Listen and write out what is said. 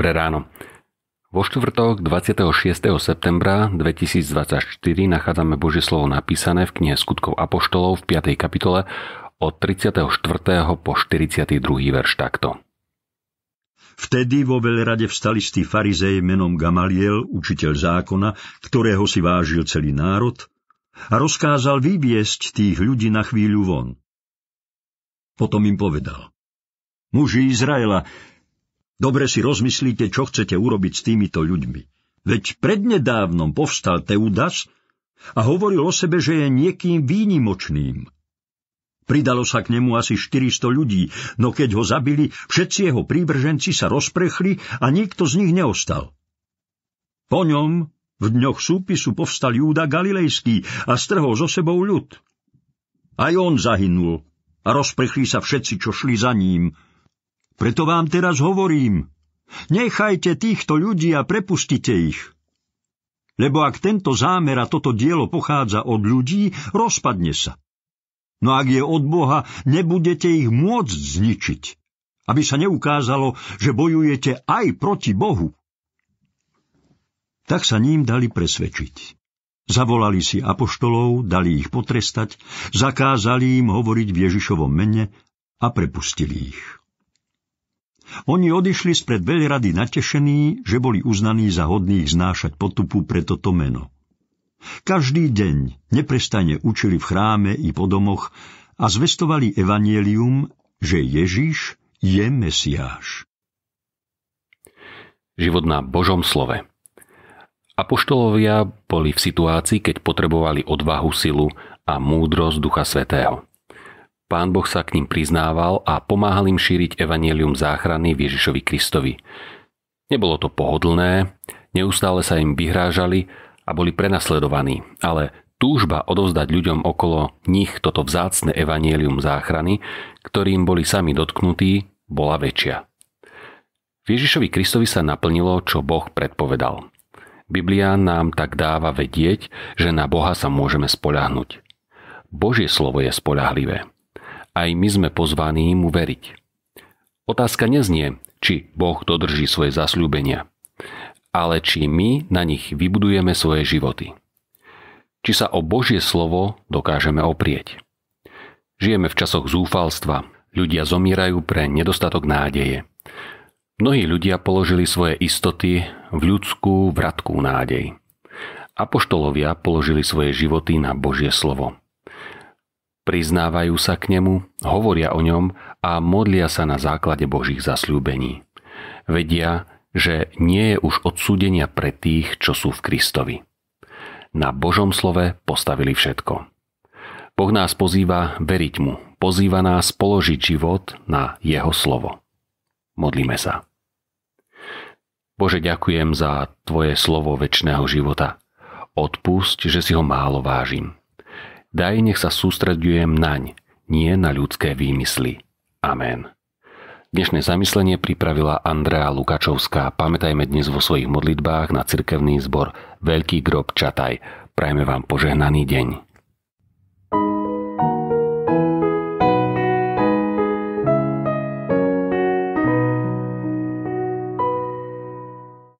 Dobré ráno. Vo štvrtok 26. septembra 2024 nachádzame Božie slovo napísané v knihe Skutkov Apoštolov v 5. kapitole od 34. po 42. verš takto. Vtedy vo veľrade vstali stý farizej menom Gamaliel, učiteľ zákona, ktorého si vážil celý národ, a rozkázal vyviesť tých ľudí na chvíľu von. Potom im povedal. Muži Izraela, Dobre si rozmyslíte, čo chcete urobiť s týmito ľuďmi. Veď prednedávnom povstal Teudas a hovoril o sebe, že je niekým výnimočným. Pridalo sa k nemu asi 400 ľudí, no keď ho zabili, všetci jeho príbrženci sa rozprechli a nikto z nich neostal. Po ňom v dňoch súpisu povstal Júda Galilejský a strhol zo sebou ľud. Aj on zahynul a rozprechli sa všetci, čo šli za ním – preto vám teraz hovorím, nechajte týchto ľudí a prepustite ich. Lebo ak tento zámer a toto dielo pochádza od ľudí, rozpadne sa. No ak je od Boha, nebudete ich môcť zničiť, aby sa neukázalo, že bojujete aj proti Bohu. Tak sa ním dali presvedčiť. Zavolali si apoštolov, dali ich potrestať, zakázali im hovoriť v Ježišovom mene a prepustili ich. Oni odišli spred veľrady natešení, že boli uznaní za hodných znášať potupu pre toto meno. Každý deň neprestane učili v chráme i po domoch a zvestovali evanielium, že Ježiš je Mesiáš. Život na Božom slove Apoštolovia boli v situácii, keď potrebovali odvahu, silu a múdrosť Ducha Svetého. Pán Boh sa k ním priznával a pomáhal im šíriť evanielium záchrany Ježišovi Kristovi. Nebolo to pohodlné, neustále sa im vyhrážali a boli prenasledovaní, ale túžba odovzdať ľuďom okolo nich toto vzácne evanielium záchrany, ktorým boli sami dotknutí, bola väčšia. V Ježišovi Kristovi sa naplnilo, čo Boh predpovedal. Biblia nám tak dáva vedieť, že na Boha sa môžeme spoľahnúť. Božie slovo je spoľahlivé aj my sme pozvaní mu veriť. Otázka neznie, či Boh dodrží svoje zasľúbenia, ale či my na nich vybudujeme svoje životy. Či sa o Božie slovo dokážeme oprieť. Žijeme v časoch zúfalstva, ľudia zomierajú pre nedostatok nádeje. Mnohí ľudia položili svoje istoty v ľudskú vratkú nádej. Apoštolovia položili svoje životy na Božie slovo. Priznávajú sa k nemu, hovoria o ňom a modlia sa na základe Božích zasľúbení. Vedia, že nie je už odsúdenia pre tých, čo sú v Kristovi. Na Božom slove postavili všetko. Boh nás pozýva veriť mu, pozýva nás položiť život na jeho slovo. Modlíme sa. Bože, ďakujem za Tvoje slovo väčšného života. Odpusť, že si ho málo vážim. Daj, nech sa sústredujem naň, nie na ľudské výmysly. Amen. Dnešné zamyslenie pripravila Andrea Lukačovská. Pamätajme dnes vo svojich modlitbách na cirkevný zbor Veľký grob Čataj. Prajme vám požehnaný deň.